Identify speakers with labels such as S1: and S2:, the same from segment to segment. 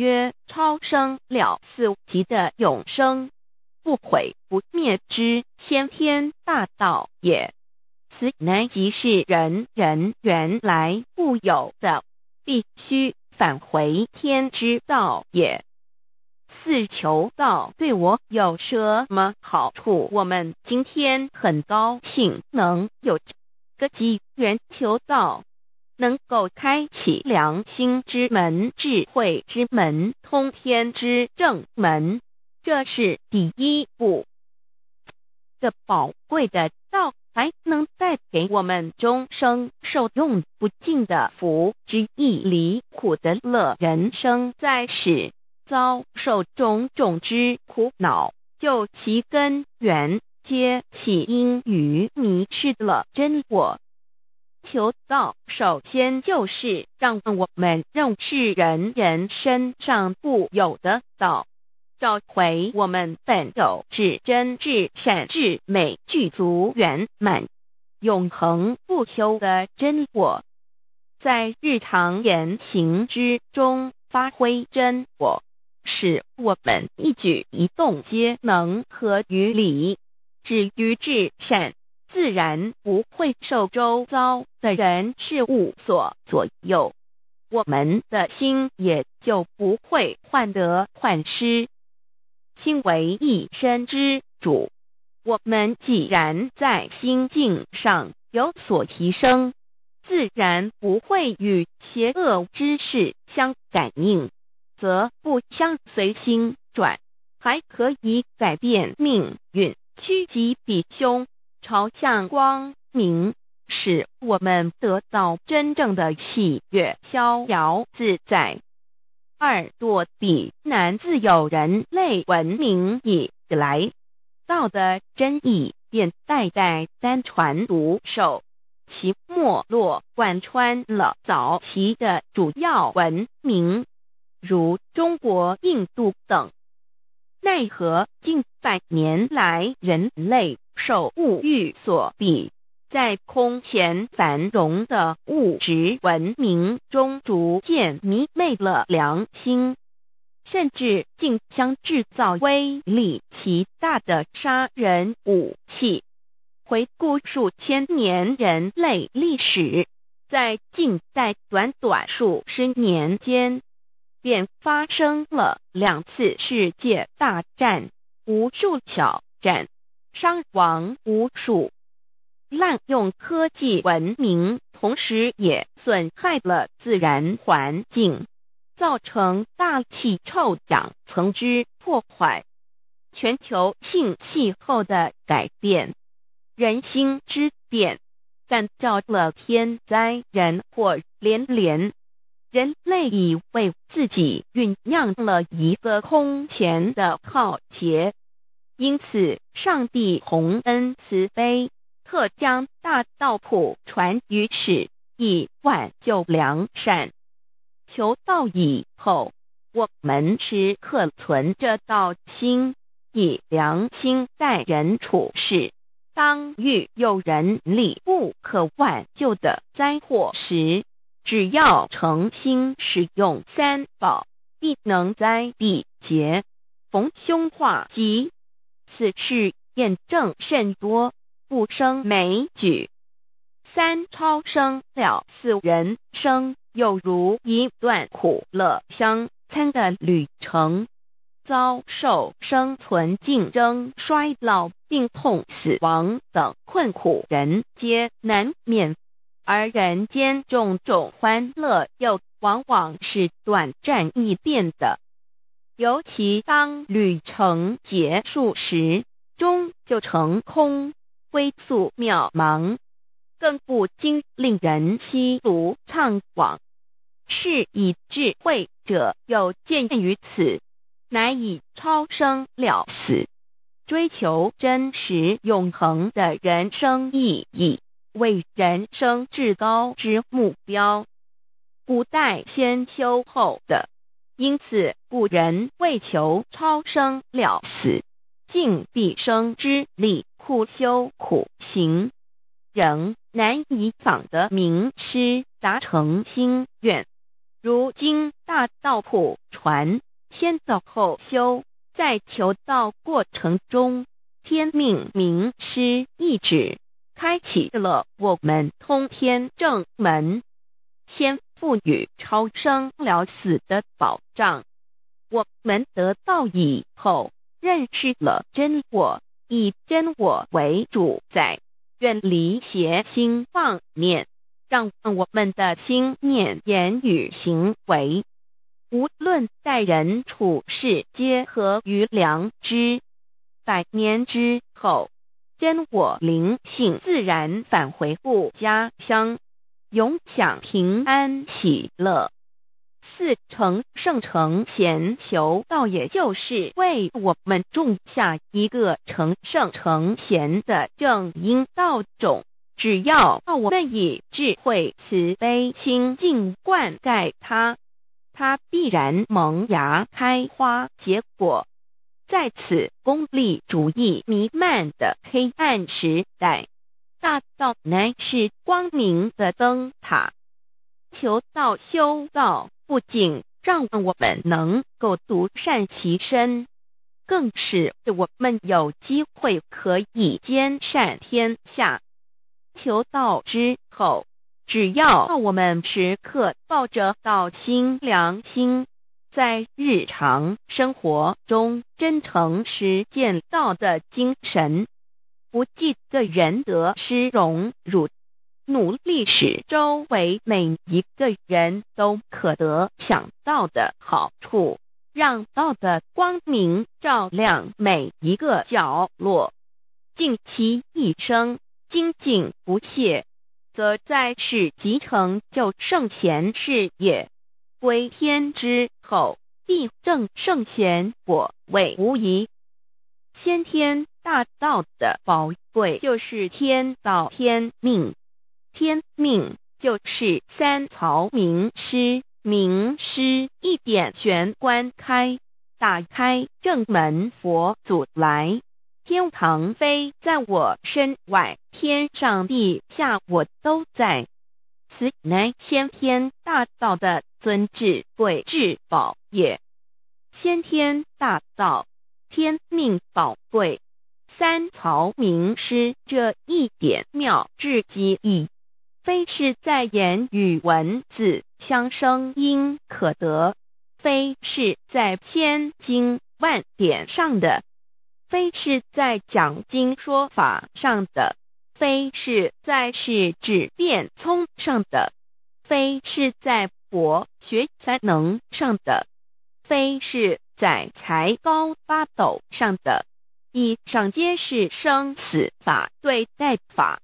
S1: 曰：超生了，四级的永生，不毁不灭之先天大道也。此南即是人人原来固有的，必须返回天之道也。四球道对我有什么好处？我们今天很高兴能有个机缘球道。能够开启良心之门、智慧之门、通天之正门，这是第一步的宝贵的道，还能带给我们终生受用不尽的福之义离苦的乐人生，在世，遭受种种之苦恼，就其根源皆起因于迷失了真我。求道，首先就是让我们认识人人身上固有的道，找回我们本有至真、至善、至美、具足圆满、永恒不休的真我，在日常言行之中发挥真我，使我们一举一动皆能合于理，止于至善。自然不会受周遭的人事物所左右，我们的心也就不会患得患失。心为一身之主，我们既然在心境上有所提升，自然不会与邪恶之事相感应，则不相随心转，还可以改变命运，趋吉避凶。朝向光明，使我们得到真正的喜悦、逍遥自在。二堕地南自有人类文明以来，道的真意便代代相传独朽。其没落贯穿了早期的主要文明，如中国、印度等。奈何近百年来人类。受物欲所逼，在空前繁荣的物质文明中，逐渐迷昧了良心，甚至竟将制造威力极大的杀人武器。回顾数千年人类历史，在近在短短数十年间，便发生了两次世界大战，无数挑战。伤亡无数，滥用科技文明，同时也损害了自然环境，造成大气臭氧层之破坏，全球性气候的改变，人心之变，但造了天灾人祸连连，人类已为自己酝酿了一个空前的浩劫。因此，上帝洪恩慈悲，特将大道普传于世，以挽救良善。求道以后，我们时刻存这道心，以良心待人处事。当遇有人力不可挽救的灾祸时，只要诚心使用三宝，必能灾必劫。逢凶化吉。此事验证甚多，不生枚举。三超生了四人生，又如一段苦乐相参的旅程，遭受生存竞争、衰老、病痛、死亡等困苦，人皆难免；而人间种种欢乐，又往往是短暂易变的。尤其当旅程结束时，终就成空，归宿渺茫，更不禁令人凄苦怅惘。是以智慧者有见于此，乃以超生了死，追求真实永恒的人生意义，为人生至高之目标。古代先修后的。因此，古人为求超生了死、尽毕生之力苦修苦行，仍难以访得名师，达成心愿。如今大道普传，先走后修，在求道过程中，天命名师一指，开启了我们通天正门。先。赋予超生了死的保障。我们得到以后，认识了真我，以真我为主宰。愿离邪心，妄念，让我们的心念、言语、行为，无论待人处事，皆合于良知。百年之后，真我灵性自然返回故家乡。永享平安喜乐，四成圣成贤求道，也就是为我们种下一个成圣成贤的正因道种。只要我们以智慧、慈悲、清净灌溉它，它必然萌芽、开花、结果。在此功利主义弥漫的黑暗时代。大道乃是光明的灯塔，求道修道不仅让我们能够独善其身，更使我们有机会可以兼善天下。求道之后，只要我们时刻抱着道心良心，在日常生活中真诚实践道的精神。不计个人得失荣辱，努力使周围每一个人都可得想到的好处，让道的光明照亮每一个角落。尽其一生精进不懈，则在世即成就圣贤事业，归天之后必正圣贤果位无疑。先天。大道的宝贵就是天道天命，天命就是三曹名师，名师一点玄关开，打开正门佛祖来，天堂飞在我身外，天上地下我都在，此乃先天大道的尊至贵至宝也，先天大道天命宝贵。三曹名师这一点妙至极矣，非是在言语文字相生应可得，非是在千经万典上的，非是在讲经说法上的，非是在是指变聪上的，非是在博学才能上的，非是在才高八斗上的。以上皆是生死法对待法，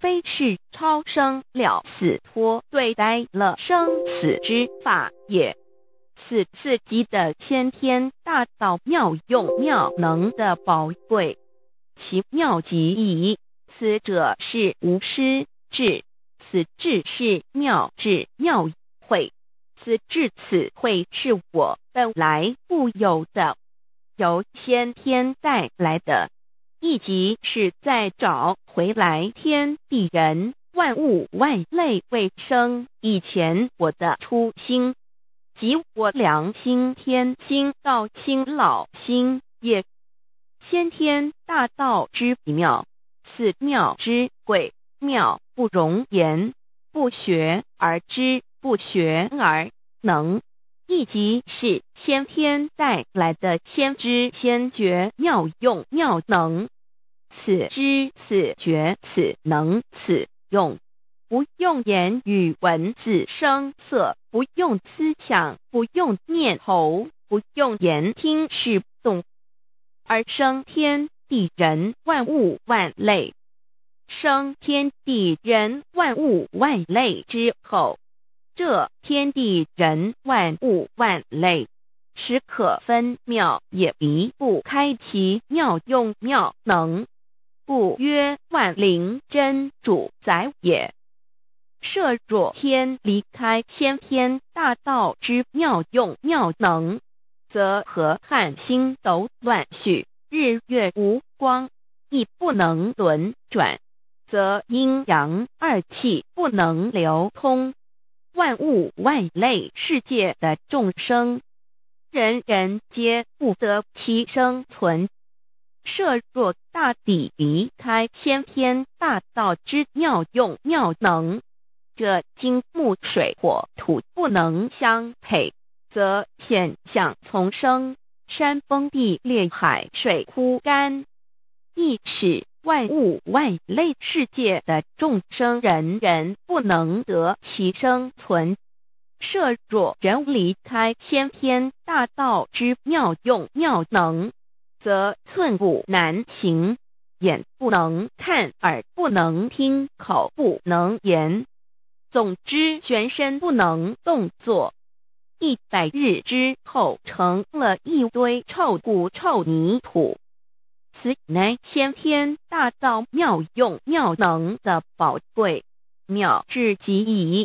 S1: 非是超生了死脱对待了生死之法也。此次即的先天大道妙用妙能的宝贵，其妙极矣。此者是无师智，此智是妙智妙慧，此智此慧是我本来固有的。由先天带来的，一级是在找回来天地人万物万类未生以前我的初心，即我良心天心到心老心也。先天大道之妙，此妙之贵，妙不容言，不学而知，不学而能，一即是。先天带来的先知先觉妙用妙能，此知此觉此能此用，不用言语文字声色，不用思想，不用念头，不用言听是动，而生天地人万物万类。生天地人万物万类之后，这天地人万物万类。时可分妙也离不开其妙用妙能，故曰万灵真主宰也。设若天离开天天大道之妙用妙能，则河汉星斗乱序，日月无光，亦不能轮转，则阴阳二气不能流通，万物万类世界的众生。人人皆不得其生存。设若大抵离开先天大道之妙用妙能，这金木水火土不能相配，则险象丛生，山崩地裂，海水枯干。亦使万物万类世界的众生，人人不能得其生存。设若人离开先天大道之妙用妙能，则寸步难行，眼不能看，耳不能听，口不能言，总之全身不能动作。一百日之后，成了一堆臭骨臭泥土，此乃先天大道妙用妙能的宝贵妙至极矣。